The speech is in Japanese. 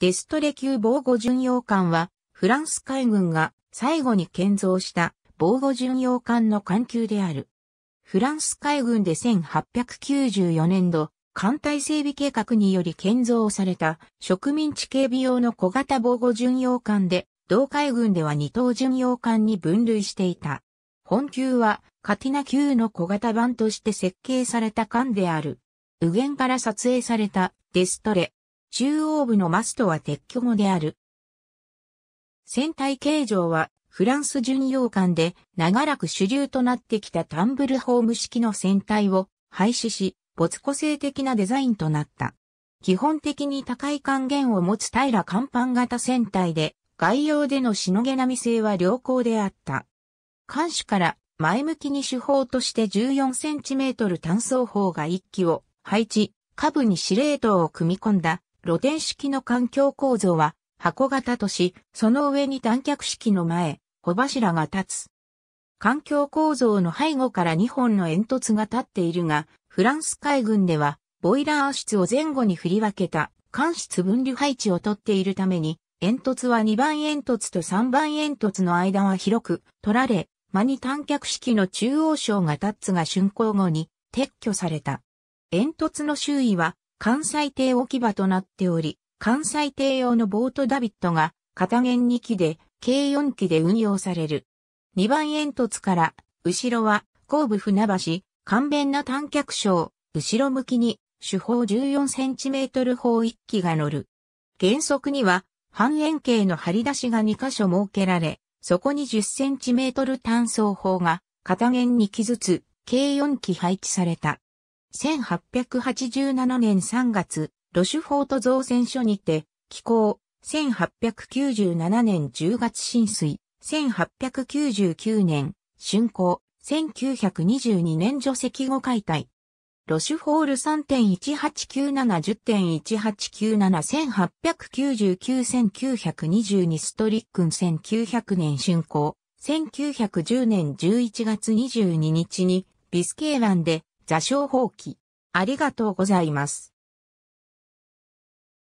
デストレ級防護巡洋艦は、フランス海軍が最後に建造した防護巡洋艦の艦級である。フランス海軍で1894年度、艦隊整備計画により建造された植民地警備用の小型防護巡洋艦で、同海軍では二等巡洋艦に分類していた。本級はカティナ級の小型版として設計された艦である。右舷から撮影されたデストレ中央部のマストは撤去後である。船体形状はフランス巡洋艦で長らく主流となってきたタンブルホーム式の船体を廃止し、没個性的なデザインとなった。基本的に高い還元を持つ平ら甲板型船体で、外洋でのしのげ並み性は良好であった。艦首から前向きに手法として 14cm 単装砲が1機を配置、下部に司令塔を組み込んだ露天式の環境構造は箱型とし、その上に短脚式の前、小柱が立つ。環境構造の背後から2本の煙突が立っているが、フランス海軍では、ボイラー室を前後に振り分けた、間室分離配置をとっているために、煙突は2番煙突と3番煙突の間は広く取られ、間に短脚式の中央章が立つが竣工後に撤去された。煙突の周囲は関西艇置き場となっており、関西艇用のボートダビットが片元2機で計4機で運用される。2番煙突から後ろは後部船橋、簡便な短脚章、後ろ向きに主砲 14cm 砲1機が乗る。原則には半円形の張り出しが2箇所設けられ、そこに 10cm 単装砲が片元2機ずつ計4機配置された。1887年3月、ロシュフォート造船所にて、寄港、1897年10月浸水、1899年、竣工、1922年除籍後解体。ロシュフォール3.189710.18971899-1922ストリックン1900年竣工。1910年11月22日にビスケー湾で座礁放棄。ありがとうございます。